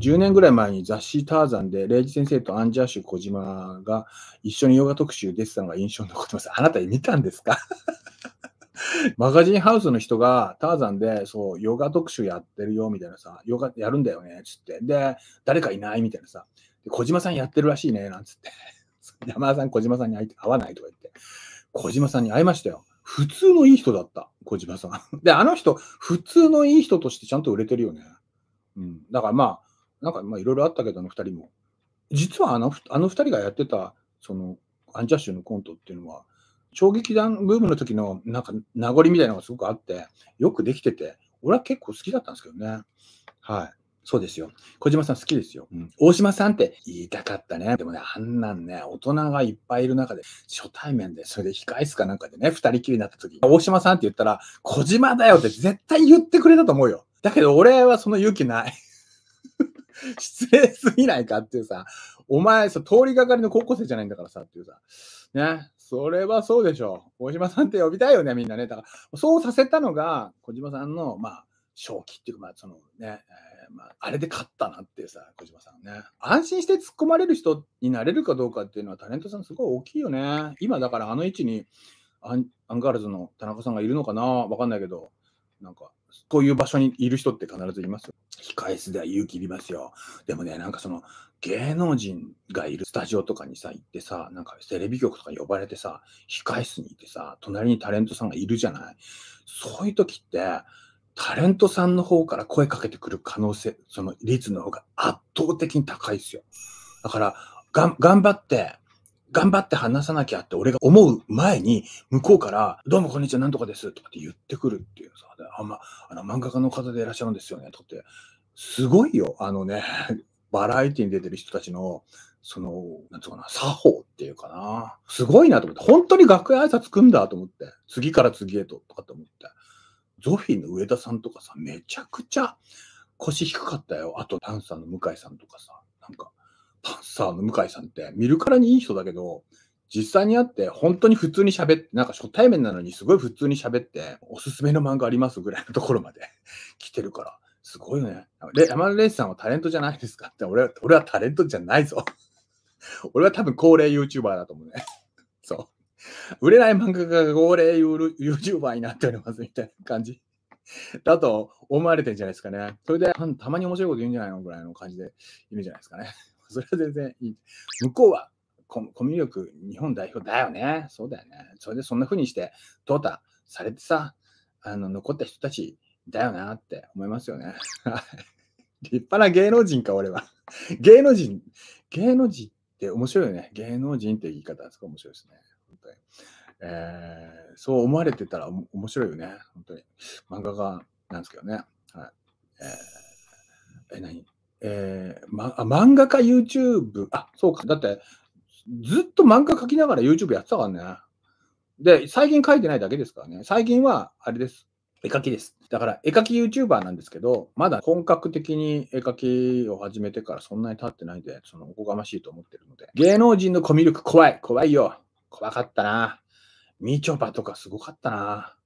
10年ぐらい前に雑誌ターザンで、礼二先生とアンジャッシュ小島が一緒にヨガ特集出てたのが印象に残ってます。あなた見たんですかマガジンハウスの人がターザンで、そう、ヨガ特集やってるよ、みたいなさ、ヨガやるんだよね、つって。で、誰かいないみたいなさ、小島さんやってるらしいね、なんつって。山田さん、小島さんに会わないとか言って。小島さんに会いましたよ。普通のいい人だった、小島さん。で、あの人、普通のいい人としてちゃんと売れてるよね。うん。だからまあ、なんかいろいろあったけど、あの2人も。実はあのあの2人がやってた、その、アンジャッシュのコントっていうのは、衝撃団ブームの時のなんか名残みたいなのがすごくあって、よくできてて、俺は結構好きだったんですけどね。はい。そうですよ。小島さん好きですよ。うん、大島さんって言いたかったね。でもね、あんなんね、大人がいっぱいいる中で、初対面で、それで控え室かなんかでね、2人きりになった時、大島さんって言ったら、小島だよって絶対言ってくれたと思うよ。だけど俺はその勇気ない。失礼すぎないかっていうさ、お前、さ、通りがかりの高校生じゃないんだからさ、っていうさ、ね、それはそうでしょう。大島さんって呼びたいよね、みんなね。だから、そうさせたのが、小島さんの、まあ、正気っていうか、まあ、そのね、えー、まあ、あれで勝ったなっていうさ、小島さんね。安心して突っ込まれる人になれるかどうかっていうのは、タレントさんすごい大きいよね。今、だからあの位置にアンガールズの田中さんがいるのかなわかんないけど、なんか、こういう場所にいる人って必ずいますよ。控え室では勇気いりますよ。でもね、なんかその、芸能人がいるスタジオとかにさ、行ってさ、なんかテレビ局とか呼ばれてさ、控え室にいてさ、隣にタレントさんがいるじゃない。そういう時って、タレントさんの方から声かけてくる可能性、その率の方が圧倒的に高いですよ。だから、頑張って、頑張って話さなきゃって俺が思う前に、向こうから、どうもこんにちは、なんとかですとかって言ってくるっていうさ、あんま、あの、漫画家の方でいらっしゃるんですよね、とかって。すごいよ、あのね、バラエティに出てる人たちの、その、なんつうかな、作法っていうかな。すごいなと思って、本当に楽屋挨拶来んだと思って、次から次へと、とかって思って。ゾフィーの上田さんとかさ、めちゃくちゃ腰低かったよ。あと、ダンサーの向井さんとかさ、なんか、パンサーの向井さんって見るからにいい人だけど、実際に会って本当に普通に喋って、なんか初対面なのにすごい普通に喋って、おすすめの漫画ありますぐらいのところまで 来てるから、すごいよね。で、山田レイさんはタレントじゃないですかって俺は、俺はタレントじゃないぞ 俺は多分高齢 YouTuber だと思うね そう。売れない漫画家が高齢 YouTuber になっておりますみたいな感じ。だと思われてるんじゃないですかね。それで、たまに面白いこと言うんじゃないのぐらいの感じでいるんじゃないですかね。それは全然いい。向こうはココミュ力日本代表だよね。そうだよね。それでそんな風にして、淘汰されてさ、あの残った人たちだよなって思いますよね。立派な芸能人か、俺は。芸能人、芸能人って面白いよね。芸能人って言い方、すごい面白いですね。本当にえー、そう思われてたら面白いよね。本当に。漫画家なんですけどね。はい。えー、え、何えー、ま、あ漫画家 YouTube、あ、そうか。だって、ずっと漫画描きながら YouTube やってたからね。で、最近書いてないだけですからね。最近は、あれです。絵描きです。だから、絵描き YouTuber なんですけど、まだ本格的に絵描きを始めてからそんなに経ってないんで、そのおこがましいと思ってるので。芸能人のコミュ力怖い。怖いよ。怖かったな。みちょぱとかすごかったな。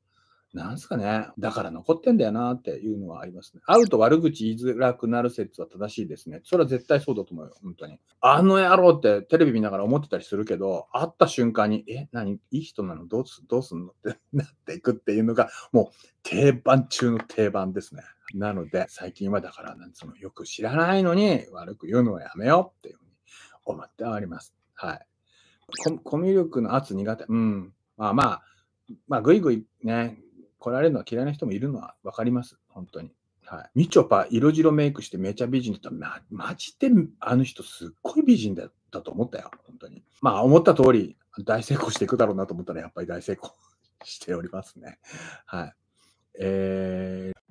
なんすかね、だから残ってんだよなっていうのはありますね。会うと悪口言いづらくなる説は正しいですね。それは絶対そうだと思うよ、本当に。あの野郎ってテレビ見ながら思ってたりするけど、会った瞬間に、え、何、いい人なのどうすどうすんのってなっていくっていうのが、もう定番中の定番ですね。なので、最近はだから、なんそのよく知らないのに悪く言うのはやめようっていうふうに思っております。はい。ココミュ力の圧苦手。うん。まあまあ、まあ、ぐいぐいね、来られるのは嫌いな人もいるのは分かります、本当に。はい、みちょぱ、色白メイクしてめちゃ美人だった。ま、マジであの人すっごい美人だったと思ったよ、本当に。まあ思った通り大成功していくだろうなと思ったらやっぱり大成功 しておりますね。はい。えー